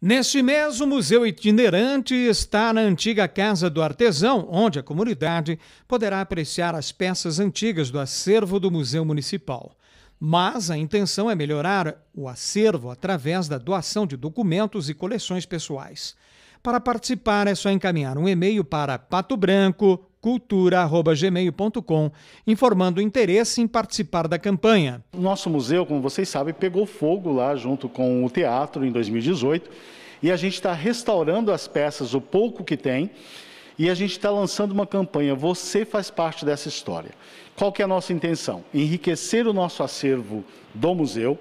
Neste mês, o Museu Itinerante está na antiga Casa do Artesão, onde a comunidade poderá apreciar as peças antigas do acervo do Museu Municipal. Mas a intenção é melhorar o acervo através da doação de documentos e coleções pessoais. Para participar, é só encaminhar um e-mail para patobranco.com cultura@gmail.com, informando o interesse em participar da campanha. O nosso museu, como vocês sabem, pegou fogo lá junto com o teatro em 2018 e a gente está restaurando as peças, o pouco que tem, e a gente está lançando uma campanha. Você faz parte dessa história. Qual que é a nossa intenção? Enriquecer o nosso acervo do museu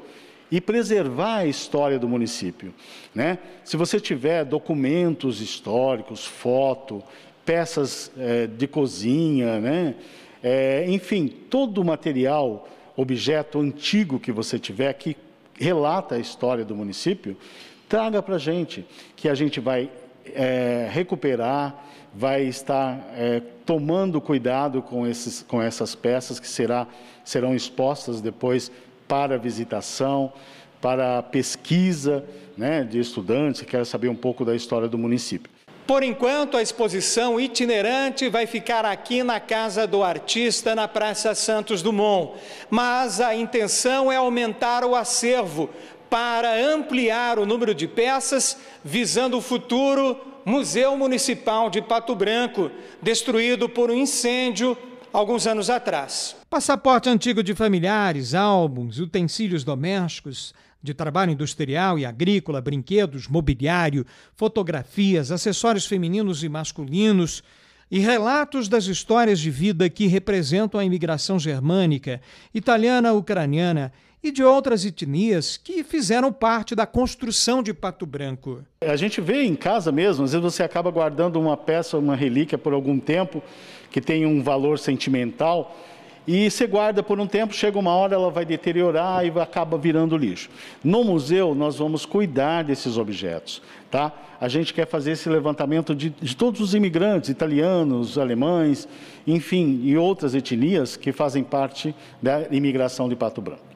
e preservar a história do município. Né? Se você tiver documentos históricos, foto, peças é, de cozinha, né? É, enfim, todo o material, objeto antigo que você tiver que relata a história do município, traga para a gente, que a gente vai é, recuperar, vai estar é, tomando cuidado com, esses, com essas peças que será, serão expostas depois para visitação, para pesquisa né, de estudantes que querem saber um pouco da história do município. Por enquanto, a exposição itinerante vai ficar aqui na Casa do Artista, na Praça Santos Dumont, mas a intenção é aumentar o acervo para ampliar o número de peças, visando o futuro Museu Municipal de Pato Branco, destruído por um incêndio alguns anos atrás. Passaporte antigo de familiares, álbuns, utensílios domésticos, de trabalho industrial e agrícola, brinquedos, mobiliário, fotografias, acessórios femininos e masculinos e relatos das histórias de vida que representam a imigração germânica, italiana, ucraniana e de outras etnias que fizeram parte da construção de Pato Branco. A gente vê em casa mesmo, às vezes você acaba guardando uma peça, uma relíquia por algum tempo que tem um valor sentimental e você guarda por um tempo, chega uma hora, ela vai deteriorar e acaba virando lixo. No museu, nós vamos cuidar desses objetos, tá? A gente quer fazer esse levantamento de, de todos os imigrantes, italianos, alemães, enfim, e outras etnias que fazem parte da imigração de Pato Branco.